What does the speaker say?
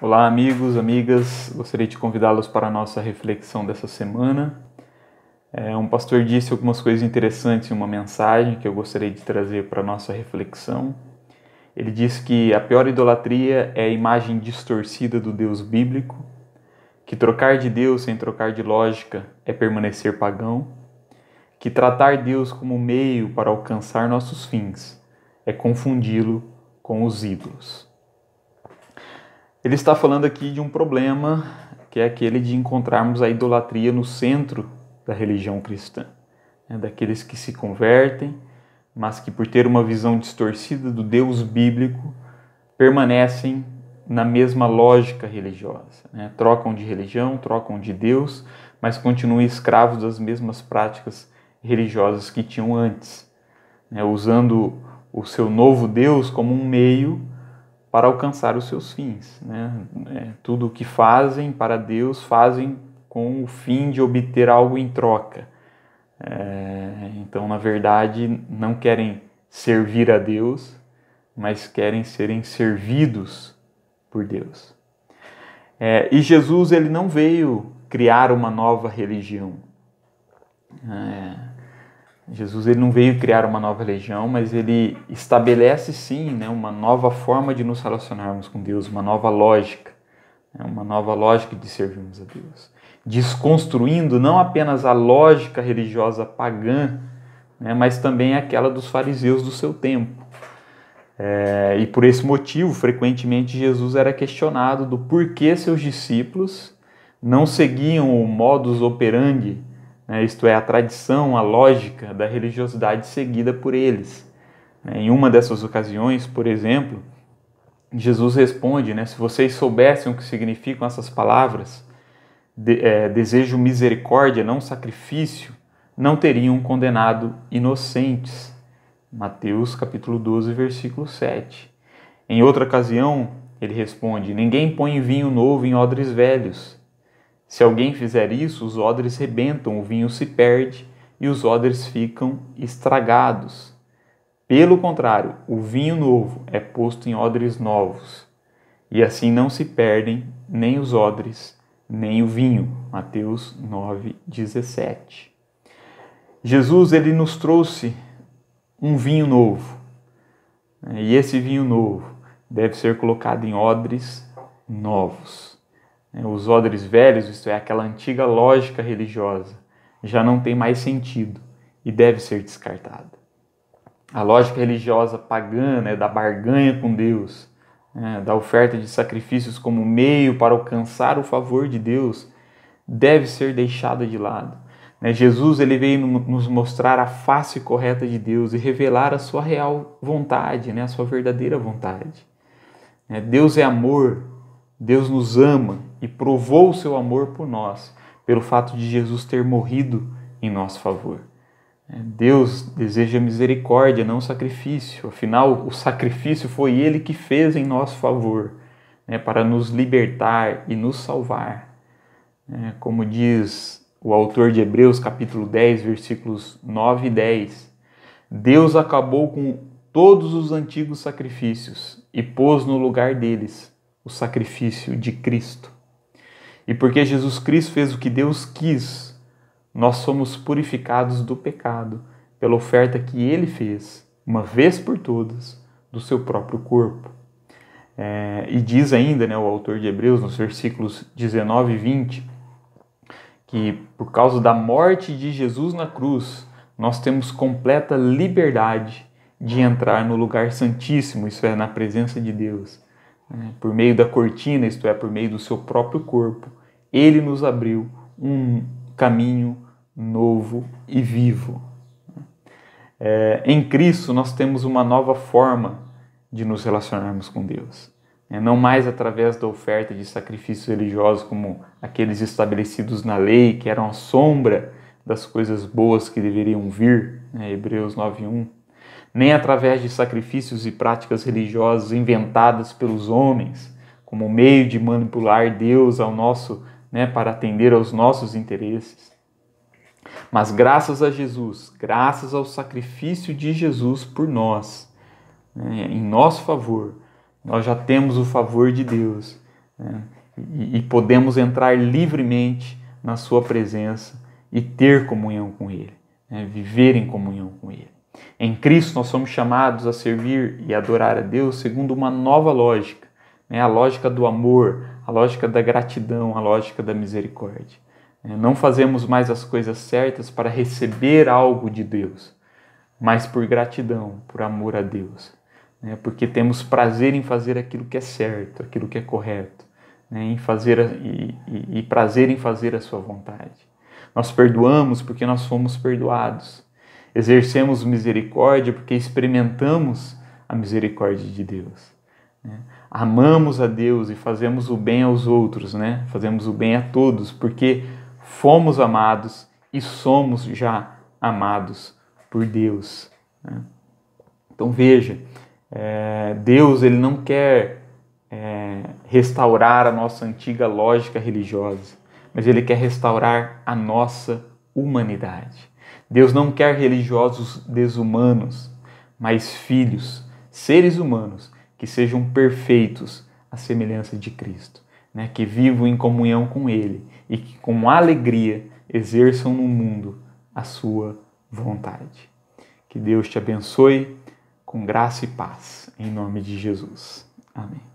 Olá, amigos, amigas. Gostaria de convidá-los para a nossa reflexão dessa semana. É, um pastor disse algumas coisas interessantes em uma mensagem que eu gostaria de trazer para a nossa reflexão. Ele disse que a pior idolatria é a imagem distorcida do Deus bíblico, que trocar de Deus sem trocar de lógica é permanecer pagão, que tratar Deus como meio para alcançar nossos fins é confundi-lo com os ídolos. Ele está falando aqui de um problema que é aquele de encontrarmos a idolatria no centro da religião cristã, né? daqueles que se convertem, mas que por ter uma visão distorcida do Deus bíblico permanecem na mesma lógica religiosa, né? trocam de religião, trocam de Deus, mas continuam escravos das mesmas práticas religiosas que tinham antes, né? usando o seu novo Deus como um meio para alcançar os seus fins. Né? É, tudo o que fazem para Deus, fazem com o fim de obter algo em troca. É, então, na verdade, não querem servir a Deus, mas querem serem servidos por Deus. É, e Jesus ele não veio criar uma nova religião. É, Jesus ele não veio criar uma nova religião, mas ele estabelece sim né, uma nova forma de nos relacionarmos com Deus, uma nova lógica, né, uma nova lógica de servirmos a Deus. Desconstruindo não apenas a lógica religiosa pagã, né, mas também aquela dos fariseus do seu tempo. É, e por esse motivo, frequentemente Jesus era questionado do porquê seus discípulos não seguiam o modus operandi né, isto é, a tradição, a lógica da religiosidade seguida por eles. Né? Em uma dessas ocasiões, por exemplo, Jesus responde: né, Se vocês soubessem o que significam essas palavras, de, é, desejo misericórdia, não sacrifício, não teriam condenado inocentes. Mateus capítulo 12, versículo 7. Em outra ocasião, ele responde: Ninguém põe vinho novo em odres velhos se alguém fizer isso, os odres rebentam, o vinho se perde e os odres ficam estragados. Pelo contrário, o vinho novo é posto em odres novos, e assim não se perdem nem os odres, nem o vinho. Mateus 9:17. Jesus ele nos trouxe um vinho novo. E esse vinho novo deve ser colocado em odres novos. Né? Os odres velhos, isto é, aquela antiga lógica religiosa, já não tem mais sentido e deve ser descartada. A lógica religiosa pagã né, da barganha com Deus, né, da oferta de sacrifícios como meio para alcançar o favor de Deus, deve ser deixada de lado. Né? Jesus ele veio nos mostrar a face correta de Deus e revelar a sua real vontade, né, a sua verdadeira vontade. Né? Deus é amor, Deus nos ama e provou o seu amor por nós, pelo fato de Jesus ter morrido em nosso favor. É, Deus deseja misericórdia, não sacrifício. Afinal, o sacrifício foi Ele que fez em nosso favor, né, para nos libertar e nos salvar. É, como diz o autor de Hebreus, capítulo 10, versículos 9 e 10, Deus acabou com todos os antigos sacrifícios e pôs no lugar deles o sacrifício de Cristo. E porque Jesus Cristo fez o que Deus quis, nós somos purificados do pecado pela oferta que ele fez, uma vez por todas, do seu próprio corpo. É, e diz ainda né, o autor de Hebreus, nos versículos 19 e 20, que por causa da morte de Jesus na cruz, nós temos completa liberdade de entrar no lugar santíssimo, isto é, na presença de Deus, né, por meio da cortina, isto é, por meio do seu próprio corpo ele nos abriu um caminho novo e vivo. É, em Cristo, nós temos uma nova forma de nos relacionarmos com Deus. É, não mais através da oferta de sacrifícios religiosos como aqueles estabelecidos na lei, que eram a sombra das coisas boas que deveriam vir, né? Hebreus 9.1, nem através de sacrifícios e práticas religiosas inventadas pelos homens, como meio de manipular Deus ao nosso né, para atender aos nossos interesses. Mas graças a Jesus, graças ao sacrifício de Jesus por nós, né, em nosso favor, nós já temos o favor de Deus né, e, e podemos entrar livremente na Sua presença e ter comunhão com Ele, né, viver em comunhão com Ele. Em Cristo nós somos chamados a servir e adorar a Deus segundo uma nova lógica, né, a lógica do amor, a lógica da gratidão, a lógica da misericórdia. É, não fazemos mais as coisas certas para receber algo de Deus, mas por gratidão, por amor a Deus. Né? Porque temos prazer em fazer aquilo que é certo, aquilo que é correto, né? em fazer e prazer em fazer a sua vontade. Nós perdoamos porque nós fomos perdoados. Exercemos misericórdia porque experimentamos a misericórdia de Deus. Né? Amamos a Deus e fazemos o bem aos outros, né? fazemos o bem a todos, porque fomos amados e somos já amados por Deus. Né? Então veja, é, Deus ele não quer é, restaurar a nossa antiga lógica religiosa, mas ele quer restaurar a nossa humanidade. Deus não quer religiosos desumanos, mas filhos, seres humanos que sejam perfeitos à semelhança de Cristo, né? que vivam em comunhão com Ele e que com alegria exerçam no mundo a sua vontade. Que Deus te abençoe com graça e paz, em nome de Jesus. Amém.